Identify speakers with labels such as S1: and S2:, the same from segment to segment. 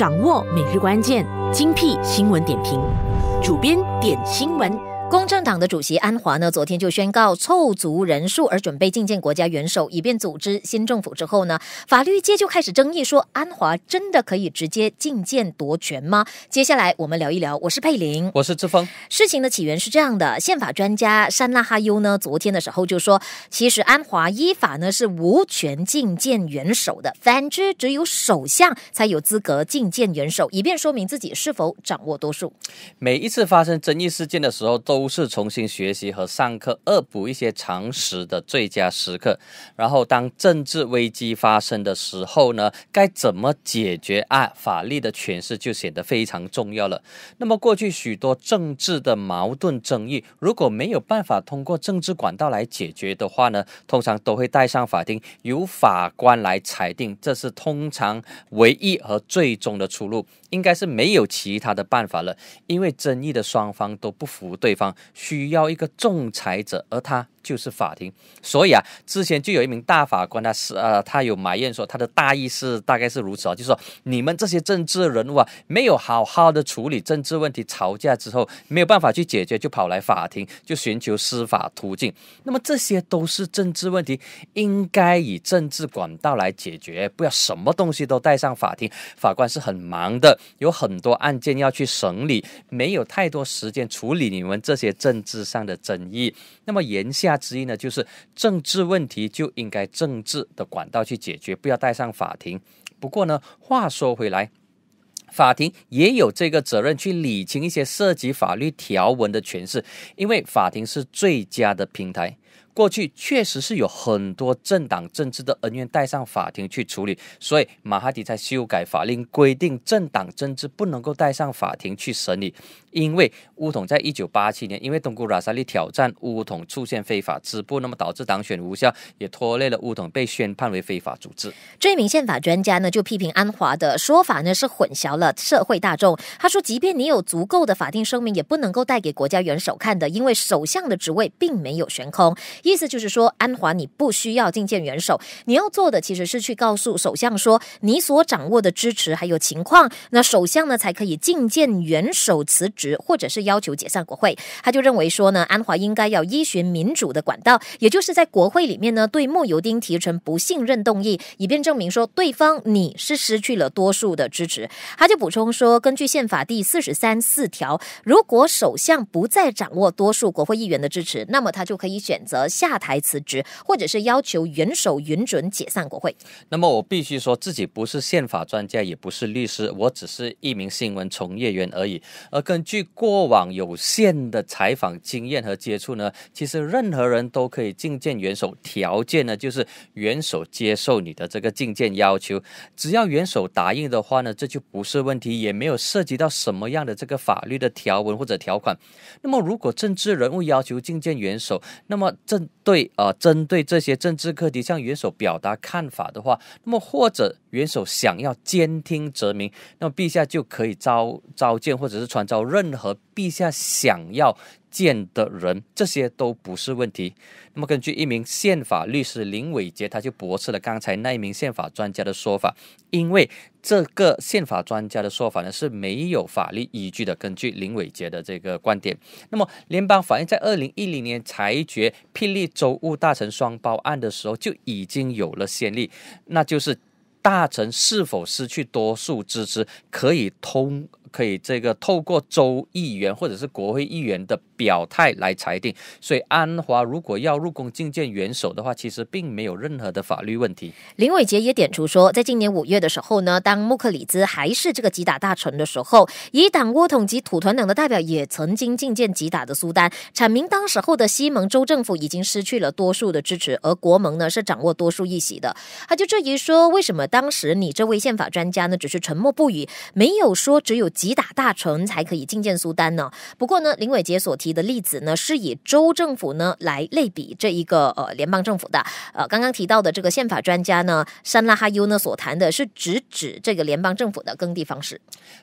S1: 掌握每日关键精辟新闻点评，主编点新闻。公正党的主席安华呢？昨天就宣告凑足人数而准备觐见国家元首，以便组织新政府。之后呢，法律界就开始争议，说安华真的可以直接觐见夺权吗？接下来我们聊一聊。我是佩玲，我是志峰。事情的起源是这样的：宪法专家山拉哈优呢，昨天的时候就说，其实安华依法呢是无权觐见元首的，反之只有首相才有资格觐见元首，以便说明自己是否掌握多数。
S2: 每一次发生争议事件的时候都。都是重新学习和上课、恶补一些常识的最佳时刻。然后，当政治危机发生的时候呢，该怎么解决啊？法律的诠释就显得非常重要了。那么，过去许多政治的矛盾争议，如果没有办法通过政治管道来解决的话呢，通常都会带上法庭，由法官来裁定，这是通常唯一和最终的出路，应该是没有其他的办法了，因为争议的双方都不服对方。需要一个仲裁者，而他。就是法庭，所以啊，之前就有一名大法官他是呃，他有埋怨说，他的大意是大概是如此啊，就是说你们这些政治人物啊，没有好好的处理政治问题，吵架之后没有办法去解决，就跑来法庭就寻求司法途径。那么这些都是政治问题，应该以政治管道来解决，不要什么东西都带上法庭。法官是很忙的，有很多案件要去审理，没有太多时间处理你们这些政治上的争议。那么言下。之一呢，就是政治问题就应该政治的管道去解决，不要带上法庭。不过呢，话说回来，法庭也有这个责任去理清一些涉及法律条文的诠释，因为法庭是最佳的平台。过去确实是有很多政党政治的恩怨带上法庭去处理，所以马哈迪才修改法令规定，政党政治不能够带上法庭去审理。因为乌统在一九八七年，因为东姑拉萨利挑战乌统出现非法支部，那么导致党选无效，也拖累了乌统被宣判为非法组织。
S1: 一名宪法专家呢就批评安华的说法呢是混淆了社会大众。他说，即便你有足够的法定声明，也不能够带给国家元首看的，因为首相的职位并没有悬空。意思就是说，安华，你不需要觐见元首，你要做的其实是去告诉首相说你所掌握的支持还有情况，那首相呢才可以觐见元首辞职，或者是要求解散国会。他就认为说呢，安华应该要依循民主的管道，也就是在国会里面呢对莫尤丁提成不信任动议，以便证明说对方你是失去了多数的支持。他就补充说，根据宪法第四十三四条，如果首相不再掌握多数国会议员的支持，那么他就可以选择。下台辞职，或者是要求
S2: 元首允准解散国会。那么我必须说自己不是宪法专家，也不是律师，我只是一名新闻从业员而已。而根据过往有限的采访经验和接触呢，其实任何人都可以觐见元首，条件呢就是元首接受你的这个觐见要求。只要元首答应的话呢，这就不是问题，也没有涉及到什么样的这个法律的条文或者条款。那么如果政治人物要求觐见元首，那么这对啊，针对这些政治课题，向元首表达看法的话，那么或者元首想要兼听则明，那么陛下就可以召召见，或者是传召任何陛下想要。见的人，这些都不是问题。那么，根据一名宪法律师林伟杰，他就驳斥了刚才那一名宪法专家的说法，因为这个宪法专家的说法呢是没有法律依据的。根据林伟杰的这个观点，那么联邦法院在二零一零年裁决聘立州务大臣双包案的时候就已经有了先例，那就是大臣是否失去多数支持，可以通可以这个透过州议员或者是国会议员的。表态来裁定，所以安华如果要入宫觐见元首的话，其实并没有任何的法律问题。
S1: 林伟杰也点出说，在今年五月的时候呢，当穆克里兹还是这个吉打大臣的时候，以党窝统及土团党的代表也曾经觐见吉打的苏丹，阐明当时候的西蒙州政府已经失去了多数的支持，而国盟呢是掌握多数议席的。他就质疑说，为什么当时你这位宪法专家呢，只是沉默不语，没有说只有吉打大臣才可以觐见苏丹呢？不过呢，林伟杰所提。的例子呢，是以州政府呢来类比这一个呃联邦政府的。呃，刚刚提到的这个宪法专家呢，山拉哈尤呢所谈的是直指这个联邦政府的
S2: 耕地方式。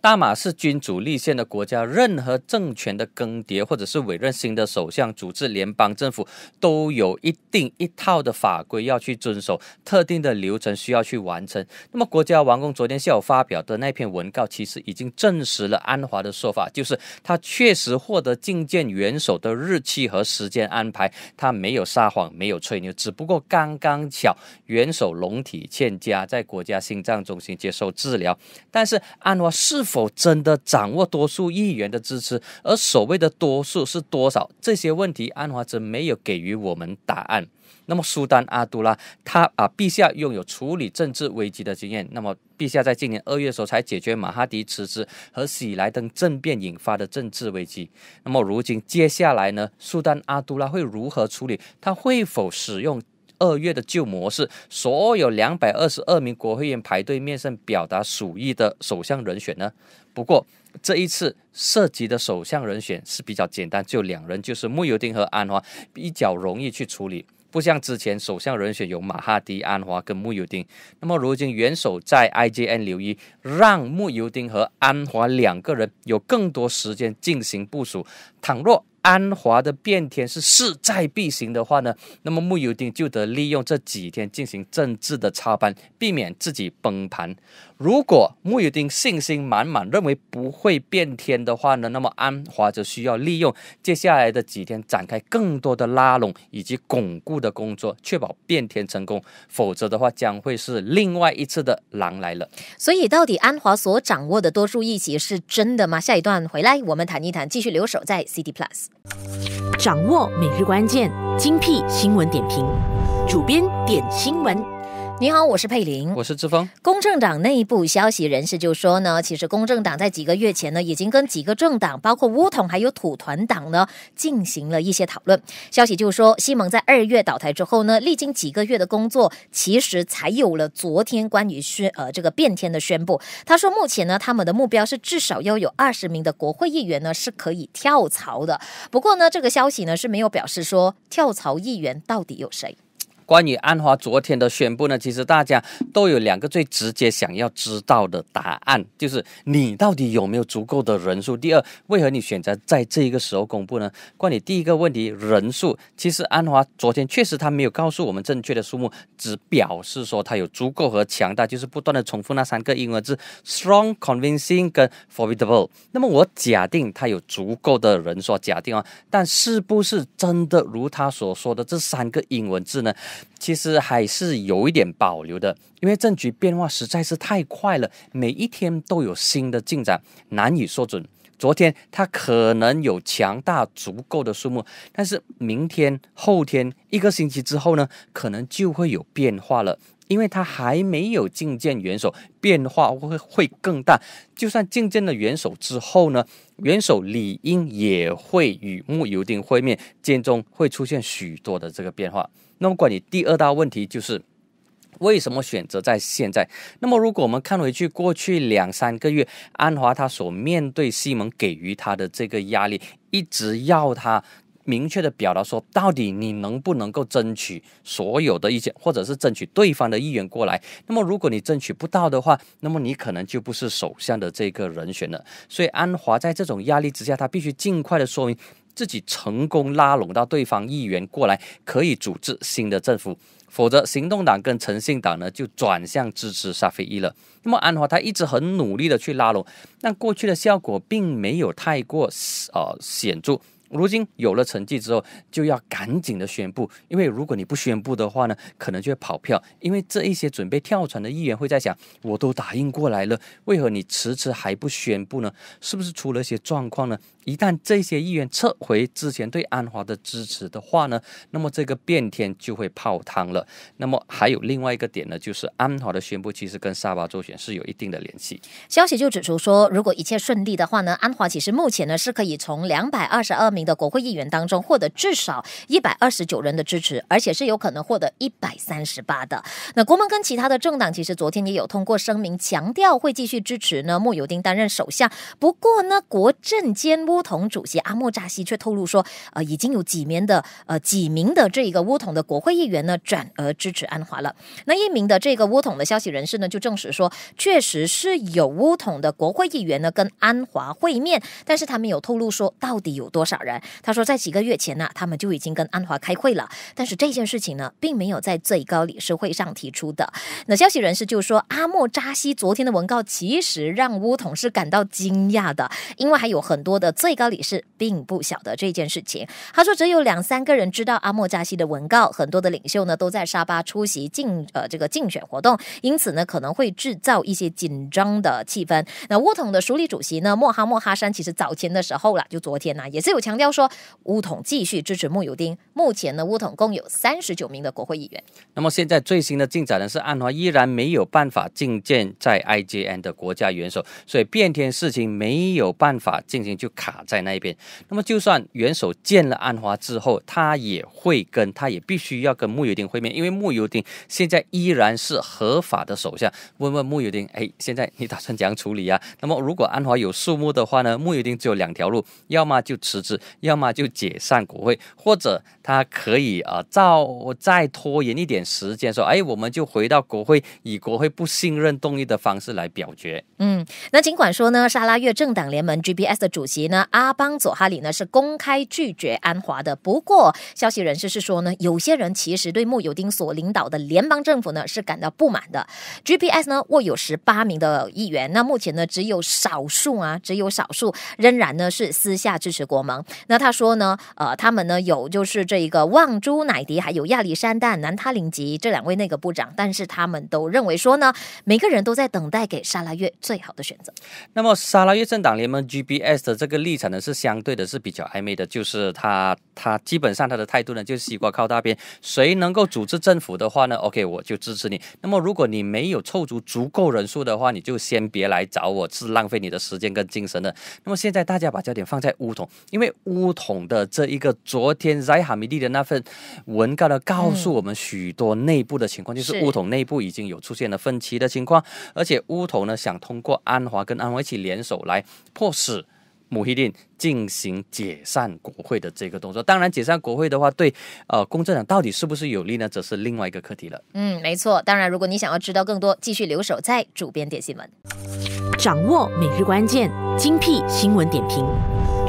S2: 大马士君主立宪的国家，任何政权的更迭或者是委任新的首相组织联邦政府，都有一定一套的法规要去遵守，特定的流程需要去完成。那么，国家王宫昨天下午发表的那篇文告，其实已经证实了安华的说法，就是他确实获得觐见。元首的日期和时间安排，他没有撒谎，没有吹牛，只不过刚刚巧元首龙体欠佳，在国家心脏中心接受治疗。但是安华是否真的掌握多数议员的支持，而所谓的多数是多少？这些问题，安华则没有给予我们答案。那么，苏丹阿杜拉，他啊陛下拥有处理政治危机的经验。那么，陛下在今年二月的时候才解决马哈迪辞职和喜莱登政变引发的政治危机。那么，如今接下来呢？苏丹阿杜拉会如何处理？他会否使用二月的旧模式？所有两百二十二名国会议员排队面圣表达署意的首相人选呢？不过，这一次涉及的首相人选是比较简单，就两人，就是穆尤丁和安华，比较容易去处理。不像之前首相人选有马哈迪、安华跟穆尤丁，那么如今元首在 I G N 留意，让穆尤丁和安华两个人有更多时间进行部署。倘若安华的变天是势在必行的话呢，那么穆尤丁就得利用这几天进行政治的插班，避免自己崩盘。如果穆宇丁信心满满，认为不会变天的话呢？那么安华就需要利用接下来的几天展开更多的拉拢以及巩固的工作，确保变天成功。否则的话，将会是另外一次的狼来了。
S1: 所以，到底安华所掌握的多数议席是真的吗？下一段回来，我们谈一谈。继续留守在 c d Plus，掌握每日关键精辟新闻点评，主编点新闻。你好，我是佩玲，我是志峰。公正党内部消息人士就说呢，其实公正党在几个月前呢，已经跟几个政党，包括乌统还有土团党呢，进行了一些讨论。消息就说，西蒙在二月倒台之后呢，历经几个月的工作，其实才有了昨天关于宣呃这个变天的宣布。他说，目前呢，他们的目标是至少要有二十名的国会议员呢是可以跳槽的。不过呢，这个消息呢是没有表示说跳槽议员到底有谁。
S2: 关于安华昨天的宣布呢，其实大家都有两个最直接想要知道的答案，就是你到底有没有足够的人数？第二，为何你选择在这个时候公布呢？关于第一个问题，人数，其实安华昨天确实他没有告诉我们正确的数目，只表示说他有足够和强大，就是不断的重复那三个英文字 strong, convincing 跟 formidable。那么我假定他有足够的人数，假定啊，但是不是真的如他所说的这三个英文字呢？其实还是有一点保留的，因为政局变化实在是太快了，每一天都有新的进展，难以说准。昨天他可能有强大足够的数目，但是明天、后天、一个星期之后呢，可能就会有变化了。因为他还没有觐见元首，变化会会更大。就算觐见了元首之后呢，元首理应也会与木尤丁会面，间中会出现许多的这个变化。那么，关于第二大问题就是，为什么选择在现在？那么，如果我们看回去，过去两三个月，安华他所面对西蒙给予他的这个压力，一直要他。明确的表达说，到底你能不能够争取所有的意见，或者是争取对方的议员过来？那么，如果你争取不到的话，那么你可能就不是首相的这个人选了。所以，安华在这种压力之下，他必须尽快的说明自己成功拉拢到对方议员过来，可以组织新的政府，否则行动党跟诚信党呢就转向支持沙菲伊了。那么，安华他一直很努力的去拉拢，但过去的效果并没有太过呃显著。如今有了成绩之后，就要赶紧的宣布，因为如果你不宣布的话呢，可能就会跑票。因为这一些准备跳船的议员会在想，我都打印过来了，为何你迟迟还不宣布呢？是不是出了些状况呢？一旦这些议员撤回之前对安华的支持的话呢，那么这个变天就会泡汤了。那么还有另外一个点呢，就是安华的宣布其实跟沙巴州选是有一定的联系。消
S1: 息就指出说，如果一切顺利的话呢，安华其实目前呢是可以从两百二十二名。的国会议员当中获得至少一百二十九人的支持，而且是有可能获得一百三十八的。那国门跟其他的政党其实昨天也有通过声明强调会继续支持呢莫尤丁担任首相。不过呢，国政兼乌统主席阿莫扎西却透露说，呃，已经有几名的呃几名的这一个乌统的国会议员呢转而支持安华了。那一名的这个乌统的消息人士呢就证实说，确实是有乌统的国会议员呢跟安华会面，但是他们有透露说，到底有多少人？他说，在几个月前呢，他们就已经跟安华开会了，但是这件事情呢，并没有在最高理事会上提出的。那消息人士就说，阿莫扎西昨天的文告其实让乌统是感到惊讶的，因为还有很多的最高理事并不晓得这件事情。他说，只有两三个人知道阿莫扎西的文告，很多的领袖呢都在沙巴出席竞呃这个竞选活动，因此呢可能会制造一些紧张的气氛。那乌统的署理主席呢，莫哈莫哈山其实早前的时候了，就昨天呢也是有强。要说乌统继续支持穆尤丁，目前呢，乌统共有三十九名的国会议员。
S2: 那么现在最新的进展呢是，安华依然没有办法觐见在 IJN 的国家元首，所以变天事情没有办法进行，就卡在那一边。那么就算元首见了安华之后，他也会跟他也必须要跟穆尤丁会面，因为穆尤丁现在依然是合法的手下。问问穆尤丁，哎，现在你打算怎样处理啊？那么如果安华有数目的话呢，穆尤丁只有两条路，要么就辞职。要么就解散国会，或者他可以啊，再再拖延一点时间，说哎，我们就回到国会，以国会不信任动议的方式来表决。
S1: 嗯，那尽管说呢，沙拉越政党联盟 GPS 的主席呢，阿邦佐哈里呢是公开拒绝安华的。不过，消息人士是说呢，有些人其实对穆尤丁所领导的联邦政府呢是感到不满的。GPS 呢握有十八名的议员，那目前呢只有少数啊，只有少数仍然呢是私下支持国盟。那他说呢？呃，他们呢有就是这一个旺朱乃迪，还有亚历山大南塔林吉这两位内阁部长，但是他们都认为说呢，每个人都在等待给沙拉月最好的选择。
S2: 那么沙拉月政党联盟 GBS 的这个立场呢是相对的是比较暧昧的，就是他他基本上他的态度呢就是西瓜靠大边，谁能够组织政府的话呢，OK 我就支持你。那么如果你没有凑足足够人数的话，你就先别来找我，是浪费你的时间跟精神的。那么现在大家把焦点放在乌统，因为。乌统的这一个昨天扎哈米蒂的那份文告呢，告诉我们许多内部的情况，就是乌统内部已经有出现了分歧的情况，而且乌统呢想通过安华跟安华一起联手来迫使穆希丁进行解散国会的这个动作。当然，解散国会的话，对呃公正党到底是不是有利呢，则是另外一个课题了。
S1: 嗯，没错。当然，如果你想要知道更多，继续留守在主编点新闻，掌握每日关键，精辟新闻点评。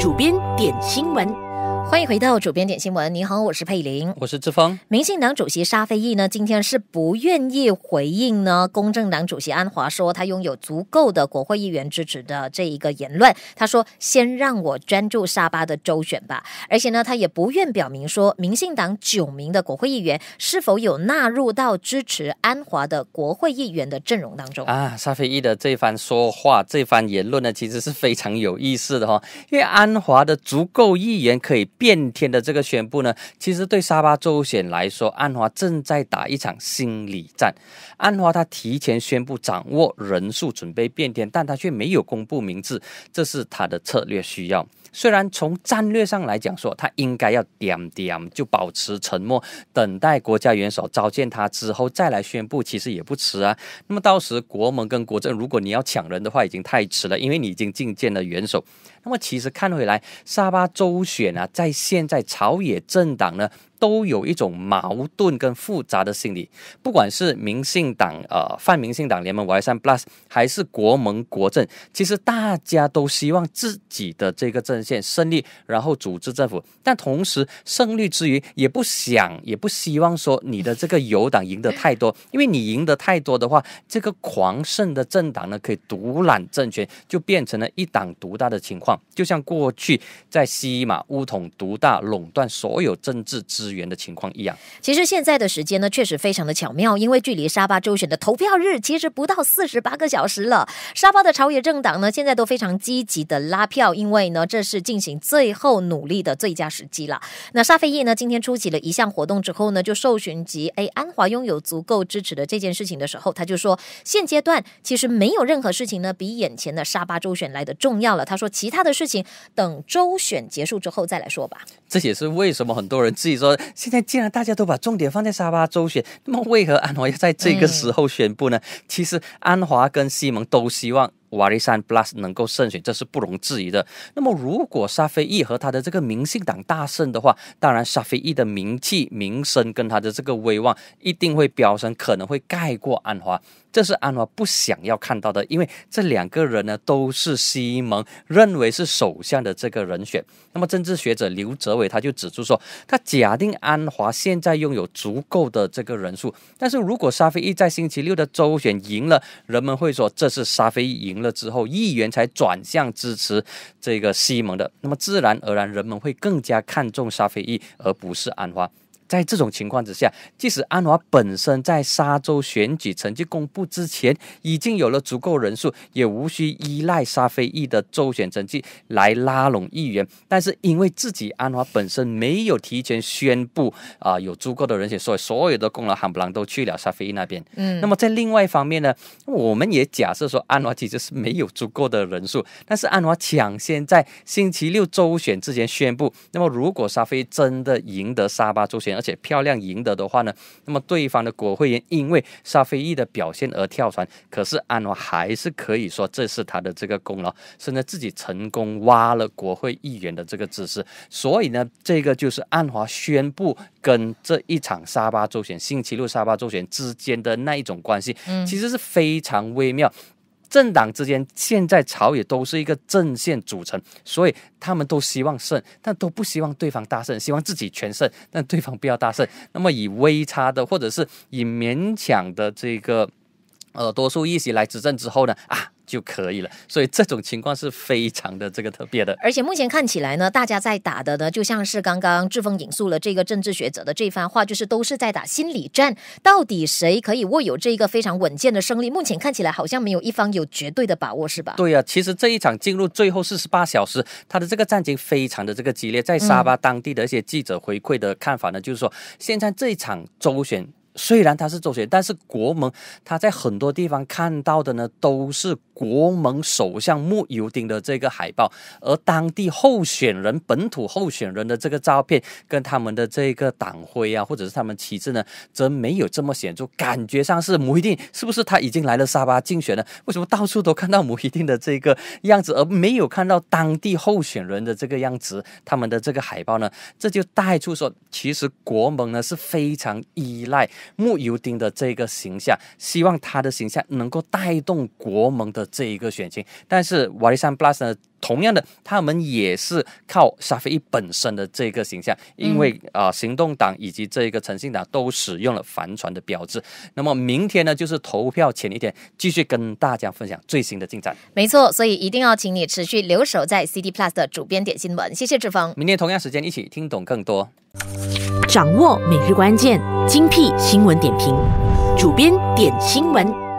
S1: 主编点新闻。欢迎回到主编点新闻。你好，我是佩玲，我是志峰。民进党主席沙菲易呢，今天是不愿意回应呢。公正党主席安华说他拥有足够的国会议员支持的这一个言论。他说：“先让我专注沙巴的周选吧。”而且呢，他也不愿表明说，民进党九名的国会议员是否有纳入到支持安华的国会议员的阵容当中啊？
S2: 沙菲易的这番说话，这番言论呢，其实是非常有意思的哈。因为安华的足够议员可以。变天的这个宣布呢，其实对沙巴州选来说，安华正在打一场心理战。安华他提前宣布掌握人数，准备变天，但他却没有公布名字，这是他的策略需要。虽然从战略上来讲说，他应该要点点就保持沉默，等待国家元首召见他之后再来宣布，其实也不迟啊。那么到时国盟跟国政，如果你要抢人的话，已经太迟了，因为你已经觐见了元首。那么其实看回来，沙巴州选啊，在现在朝野政党呢？都有一种矛盾跟复杂的心理，不管是民进党、呃泛民进党联盟、Y 三 Plus，还是国盟国政，其实大家都希望自己的这个阵线胜利，然后组织政府。但同时胜利之余，也不想、也不希望说你的这个友党赢得太多，因为你赢得太多的话，这个狂胜的政党呢可以独揽政权，就变成了一党独大的情况。就像过去在西马乌统独大，垄断所有政治资。的情况一样。
S1: 其实现在的时间呢，确实非常的巧妙，因为距离沙巴州选的投票日其实不到四十八个小时了。沙巴的朝野政党呢，现在都非常积极的拉票，因为呢，这是进行最后努力的最佳时机了。那沙菲益呢，今天出席了一项活动之后呢，就受询及哎安华拥有足够支持的这件事情的时候，他就说，现阶段其实没有任何事情呢，比眼前的沙巴州选来的重要了。他说，其他的事情等州选结束之后再来说吧。
S2: 这也是为什么很多人自己说。现在既然大家都把重点放在沙巴州选，那么为何安华要在这个时候宣布呢？其实安华跟西蒙都希望瓦利山 Plus 能够胜选，这是不容置疑的。那么如果沙菲益和他的这个民信党大胜的话，当然沙菲益的名气、名声跟他的这个威望一定会飙升，可能会盖过安华。这是安华不想要看到的，因为这两个人呢都是西蒙认为是首相的这个人选。那么政治学者刘哲伟他就指出说，他假定安华现在拥有足够的这个人数，但是如果沙菲益在星期六的周选赢了，人们会说这是沙菲益赢了之后，议员才转向支持这个西蒙的，那么自然而然人们会更加看重沙菲益而不是安华。在这种情况之下，即使安华本身在沙洲选举成绩公布之前已经有了足够人数，也无需依赖沙菲易的周选成绩来拉拢议员。但是因为自己安华本身没有提前宣布啊有足够的人选，所以所有的功劳还不让都去了沙菲易那边。嗯，那么在另外一方面呢，我们也假设说安华其实是没有足够的人数，但是安华抢先在星期六周选之前宣布。那么如果沙菲真的赢得沙巴周选，而且漂亮赢得的话呢？那么对方的国会员因为沙菲易的表现而跳船，可是安华还是可以说这是他的这个功劳，甚至自己成功挖了国会议员的这个支持。所以呢，这个就是安华宣布跟这一场沙巴州选、星期六沙巴州选之间的那一种关系，其实是非常微妙。政党之间现在朝野都是一个阵线组成，所以他们都希望胜，但都不希望对方大胜，希望自己全胜，但对方不要大胜。那么以微差的，或者是以勉强的这个。呃，多数议席来执政之后呢，啊就可以了。所以这种情况是非常的这个特别的。
S1: 而且目前看起来呢，大家在打的呢，就像是刚刚志峰引述了这个政治学者的这番话，就是都是在打心理战。到底谁可以握有这一个非常稳健的胜利？目前看起来好像没有一方有绝对的把握，是吧？对
S2: 啊，其实这一场进入最后四十八小时，他的这个战局非常的这个激烈。在沙巴当地的一些记者回馈的看法呢，就是说现在这一场周选。虽然他是周旋，但是国盟他在很多地方看到的呢，都是国盟首相慕尤丁的这个海报，而当地候选人、本土候选人的这个照片，跟他们的这个党徽啊，或者是他们旗帜呢，则没有这么显著。感觉上是慕尤丁，是不是他已经来了沙巴竞选呢？为什么到处都看到某一丁的这个样子，而没有看到当地候选人的这个样子，他们的这个海报呢？这就带出说，其实国盟呢是非常依赖。木油丁的这个形象，希望他的形象能够带动国盟的这一个选情，但是瓦里 plus 呢？同样的，他们也是靠沙菲易本身的这个形象，因为啊，行动党以及这个诚信党都使用了帆船的标志。那么明天呢，就是投票前一天，继续跟大家分享最新的进展。
S1: 没错，所以一定要请你持续留守在 c d Plus 的主编点新闻。谢谢志峰，
S2: 明天同样时间一起听懂更多，
S1: 掌握每日关键精辟新闻点评，主编点新闻。